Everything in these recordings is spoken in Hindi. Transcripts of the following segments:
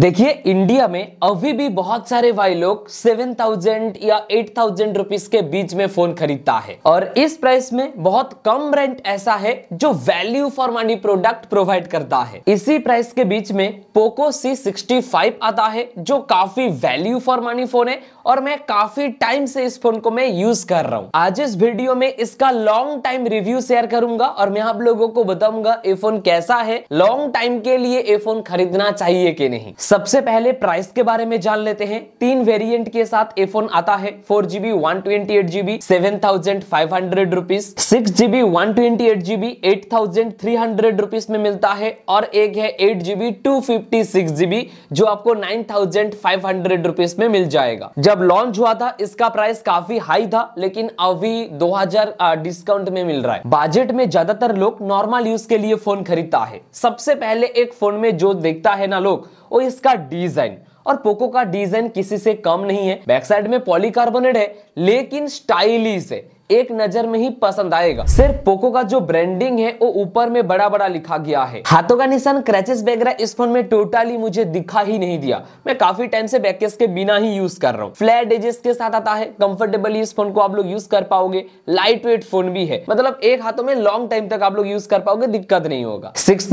देखिए इंडिया में अभी भी बहुत सारे भाई लोग 7000 या 8000 थाउजेंड के बीच में फोन खरीदता है और इस प्राइस में बहुत कम रेंट ऐसा है जो value for money product provide करता है इसी प्राइस के बीच में पोको C65 आता है जो काफी वैल्यू फॉर मनी फोन है और मैं काफी टाइम से इस फोन को मैं यूज कर रहा हूँ आज इस वीडियो में इसका लॉन्ग टाइम रिव्यू शेयर करूंगा और मैं आप लोगों को बताऊंगा ये फोन कैसा है लॉन्ग टाइम के लिए ये फोन खरीदना चाहिए कि नहीं सबसे पहले प्राइस के बारे में जान लेते हैं तीन वेरिएंट के साथ ए फोन आता है four GB one twenty eight GB seven thousand five hundred rupees six GB one twenty eight GB eight thousand three hundred rupees में मिलता है और एक है eight GB two fifty six GB जो आपको nine thousand five hundred rupees में मिल जाएगा जब लॉन्च हुआ था इसका प्राइस काफी हाई था लेकिन अभी दो हजार डिस्काउंट में मिल रहा है बजट में ज्यादातर लोग नॉर्मल यूज के लिए फोन खरीदता है सबसे पहले एक फोन में जो देखता है ना लोग वो इस इसका डिजाइन और पोको का डिजाइन किसी से कम नहीं है बैक साइड में पॉलीकार्बोनेट है लेकिन स्टाइलिश है एक नजर में ही पसंद आएगा सिर्फ पोको का जो ब्रांडिंग है वो ऊपर में बड़ा बड़ा लिखा गया है हाथों का निशान क्रैचेस वगैरह इस फोन में टोटली मुझे दिखा ही नहीं दिया मैं काफी टाइम से बैकेस के बिना ही यूज कर रहा हूँ फ्लैट एजेस के साथ आता है कंफर्टेबली इस फोन को आप लोग यूज कर पाओगे लाइट वेट फोन भी है मतलब एक हाथों में लॉन्ग टाइम तक आप लोग यूज कर पाओगे दिक्कत नहीं होगा सिक्स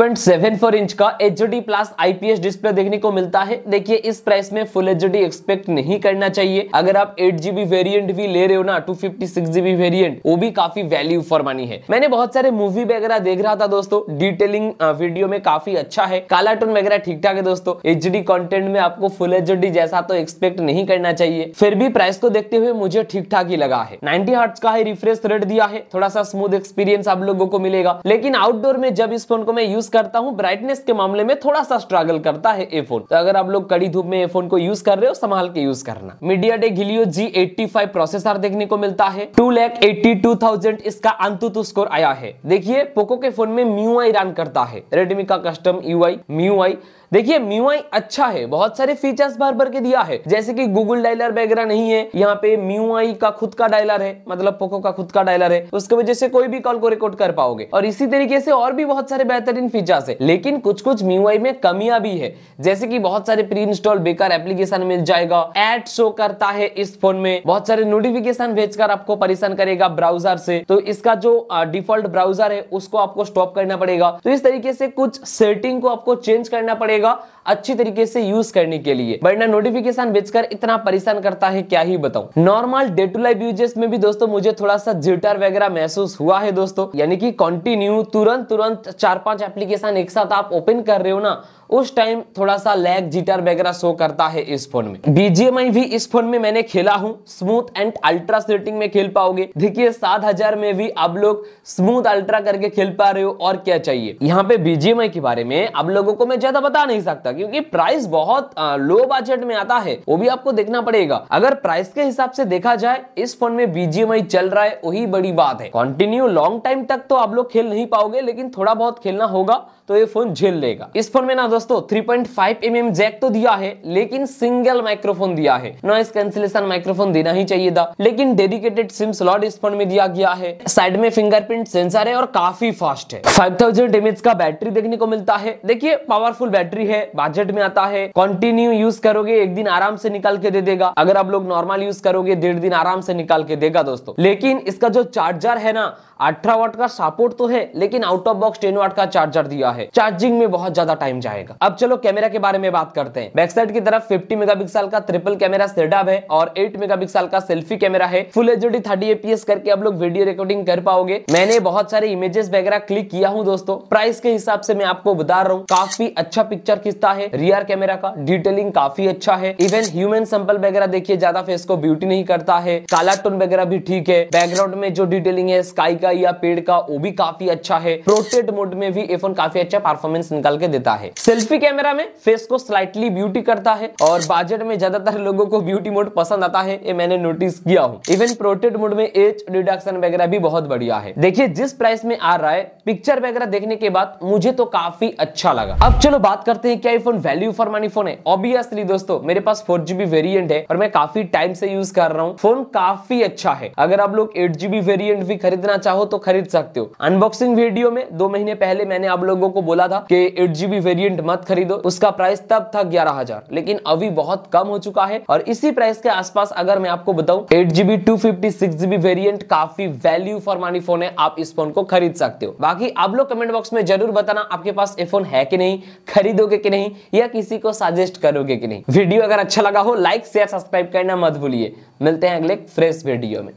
इंच का एच प्लस आईपीएस डिस्प्ले देखने को मिलता है देखिए इस इस प्राइस में फुल एच एक्सपेक्ट नहीं करना चाहिए अगर आप एट जीबी वेरियंट भी ले रहे हो ना two fifty six GB variant वो भी काफी वैल्यू फॉर मनी है मैंने बहुत सारे मूवी वगैरह देख रहा था दोस्तों डिटेलिंग वीडियो में काफी अच्छा है टोन वगैरह ठीक ठाक है दोस्तों एच डी कॉन्टेंट में आपको फुल एच जैसा तो एक्सपेक्ट नहीं करना चाहिए फिर भी प्राइस को देखते हुए मुझे ठीक ठाक ही लगा है नाइनटी हर्ट्स का है रिफ्रेश रेट दिया है थोड़ा सा स्मूथ एक्सपीरियंस आप लोगों को मिलेगा लेकिन आउटडोर में जब इस फोन को मैं यूज करता हूँ ब्राइटनेस के मामले में थोड़ा सा स्ट्रगल करता है ये फोन तो अगर आप लोग कड़ी धूप में फोन को यूज कर रहे हो संभाल के यूज करना MediaTek Helio G eighty processor देखने को मिलता है two lakh eighty two thousand इसका अंतुतु स्कोर आया है देखिए पोको के फोन में म्यू आई रन करता है रेडमी का custom U I MIUI देखिए म्यूआई अच्छा है बहुत सारे फीचर्स भर भर के दिया है जैसे कि गूगल डायलर वगैरह नहीं है यहाँ पे म्यूआई का खुद का डायलर है मतलब पोको का खुद का डायलर है उसके वजह से कोई भी कॉल को रिकॉर्ड कर पाओगे और इसी तरीके से और भी बहुत सारे बेहतरीन फीचर्स है लेकिन कुछ कुछ म्यूआई में कमियां भी है जैसे की बहुत सारे प्री इंस्टॉल इंस्टॉल बेकार एप्लीकेशन मिल जाएगा एड शो करता है इस फोन में बहुत सारे नोटिफिकेशन भेजकर आपको परेशान करेगा ब्राउजर से तो इसका जो डिफॉल्ट ब्राउजर है उसको आपको स्टॉप करना पड़ेगा तो इस तरीके से कुछ सेटिंग को आपको चेंज करना पड़ेगा अच्छी तरीके से यूज करने के लिए वरना नोटिफिकेशन बेचकर इतना परेशान करता है क्या ही बताऊं normal day to life usages में भी दोस्तों मुझे थोड़ा सा जिटर वगैरह महसूस हुआ है दोस्तों यानी कि कंटिन्यू तुरंत तुरंत चार पांच एप्लीकेशन एक साथ आप ओपन कर रहे हो ना उस टाइम थोड़ा सा लैग जीटर वगैरह शो करता है इस फोन में बीजेमआई भी इस फोन में मैंने खेला हूँ स्मूथ एंड अल्ट्रा सेटिंग में खेल पाओगे देखिए सात हजार में भी आप लोग स्मूथ अल्ट्रा करके खेल पा रहे हो और क्या चाहिए यहाँ पे बीजेमआई के बारे में आप लोगों को मैं ज्यादा बता नहीं सकता क्योंकि प्राइस बहुत लो बजट में आता है वो भी आपको देखना पड़ेगा अगर प्राइस के हिसाब से देखा जाए इस फोन में बीजेमआई चल रहा है वही बड़ी बात है कंटिन्यू लॉन्ग टाइम तक तो आप लोग खेल नहीं पाओगे लेकिन थोड़ा बहुत खेलना होगा तो ये फोन झेल लेगा इस फोन में ना दोस्तों 3.5 पॉइंट mm जैक तो दिया है लेकिन सिंगल माइक्रोफोन दिया है नॉइस कैंसिलेशन माइक्रोफोन देना ही चाहिए था लेकिन डेडिकेटेड सिम स्लॉट इस फोन में दिया गया है साइड में फिंगरप्रिंट सेंसर है और काफी फास्ट है फाइव थाउजेंड का बैटरी देखने को मिलता है देखिए पावरफुल बैटरी है बजट में आता है कंटिन्यू यूज करोगे एक दिन आराम से निकाल के दे देगा अगर आप लोग नॉर्मल यूज करोगे डेढ़ दिन आराम से निकाल के देगा दोस्तों लेकिन इसका जो चार्जर है ना अठारह वाट का सपोर्ट तो है लेकिन out of box ten watt का चार्जर दिया है है चार्जिंग में बहुत ज्यादा टाइम जाएगा अब चलो कैमरा के बारे में बात करते हैं बैक साइड की तरफ 50 मेगापिक्सल का ट्रिपल कैमरा सेटअप है और 8 मेगापिक्सल का सेल्फी कैमरा है full H D thirty FPS करके आप लोग वीडियो रिकॉर्डिंग कर पाओगे मैंने बहुत सारे इमेजेस वगैरह क्लिक किया हूँ दोस्तों प्राइस के हिसाब से मैं आपको बता रहा हूँ काफी अच्छा पिक्चर खिंचता है रियर कैमरा का डिटेलिंग काफी अच्छा है इवन ह्यूमन सैंपल वगैरह देखिए ज्यादा फेस को ब्यूटी नहीं करता है काला टोन वगैरह भी ठीक है बैकग्राउंड में जो डिटेलिंग है स्काई का या पेड़ का वो भी काफी अच्छा है प्रोटेट मोड में भी एफोन काफी अच्छा परफॉर्मेंस निकाल के देता है सेल्फी कैमरा में फेस को स्लाइटली ब्यूटी करता है और बजट में ज्यादातर लोगों को ब्यूटी मोड पसंद आता है ये मैंने नोटिस किया हूँ इवन प्रोटेड मोड में एज डिडक्शन वगैरह भी बहुत बढ़िया है देखिए जिस प्राइस में आ रहा है पिक्चर वगैरह देखने के बाद मुझे तो काफी अच्छा लगा अब चलो बात करते हैं क्या ये phone value for money phone है ऑब्वियसली दोस्तों मेरे पास फोर जीबी वेरियंट है और मैं काफी टाइम से यूज कर रहा हूँ फोन काफी अच्छा है अगर आप लोग एट जीबी वेरियंट भी खरीदना चाहो तो खरीद सकते हो अनबॉक्सिंग वीडियो में दो महीने पहले मैंने आप लोगों को को बोला था कि एट जीबी वेरियंट मत खरीदो उसका प्राइस तब था ग्यारह हजार लेकिन अभी बहुत कम हो चुका है और इसी प्राइस के आसपास अगर मैं आपको बताऊं eight GB two fifty six GB variant काफी वैल्यू फॉर मानी फोन है आप इस फोन को खरीद सकते हो बाकी आप लोग कमेंट बॉक्स में जरूर बताना आपके पास ये फोन है कि नहीं खरीदोगे कि नहीं या किसी को सजेस्ट करोगे कि नहीं वीडियो अगर अच्छा लगा हो लाइक शेयर सब्सक्राइब करना मत भूलिए मिलते हैं अगले फ्रेश वीडियो में